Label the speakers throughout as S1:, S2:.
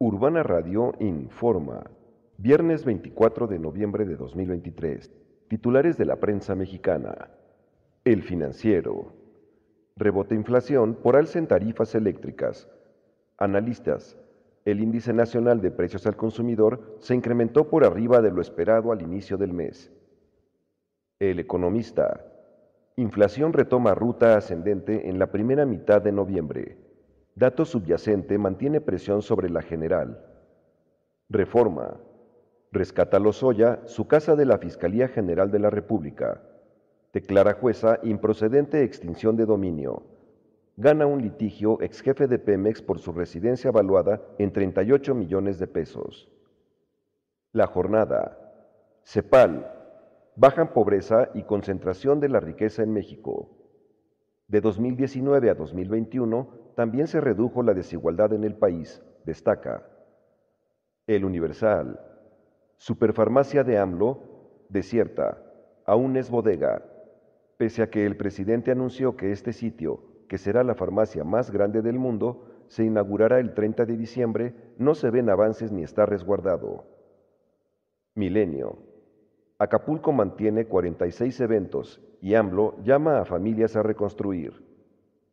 S1: Urbana Radio informa. Viernes 24 de noviembre de 2023. Titulares de la prensa mexicana. El financiero. Rebote inflación por alza en tarifas eléctricas. Analistas. El índice nacional de precios al consumidor se incrementó por arriba de lo esperado al inicio del mes. El economista. Inflación retoma ruta ascendente en la primera mitad de noviembre. Dato subyacente mantiene presión sobre la general. Reforma. Rescata Lozoya su casa de la Fiscalía General de la República. Declara jueza improcedente extinción de dominio. Gana un litigio ex jefe de Pemex por su residencia evaluada en 38 millones de pesos. La jornada. CEPAL. Bajan pobreza y concentración de la riqueza en México. De 2019 a 2021 también se redujo la desigualdad en el país, destaca. El Universal. Superfarmacia de AMLO, desierta, aún es bodega, pese a que el presidente anunció que este sitio, que será la farmacia más grande del mundo, se inaugurará el 30 de diciembre, no se ven avances ni está resguardado. Milenio. Acapulco mantiene 46 eventos y AMLO llama a familias a reconstruir.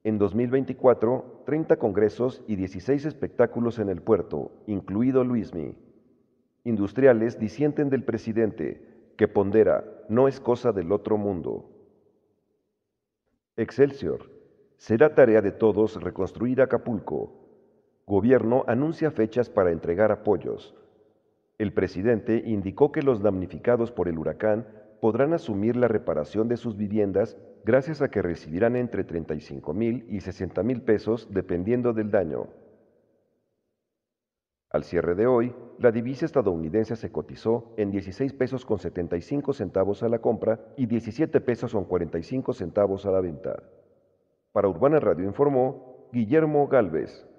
S1: En 2024, 30 congresos y 16 espectáculos en el puerto, incluido Luismi. Industriales disienten del presidente, que pondera, no es cosa del otro mundo. Excelsior. Será tarea de todos reconstruir Acapulco. Gobierno anuncia fechas para entregar apoyos. El presidente indicó que los damnificados por el huracán podrán asumir la reparación de sus viviendas gracias a que recibirán entre 35 mil y 60 mil pesos dependiendo del daño. Al cierre de hoy, la divisa estadounidense se cotizó en 16 pesos con 75 centavos a la compra y 17 pesos con 45 centavos a la venta. Para Urbana Radio informó Guillermo Galvez.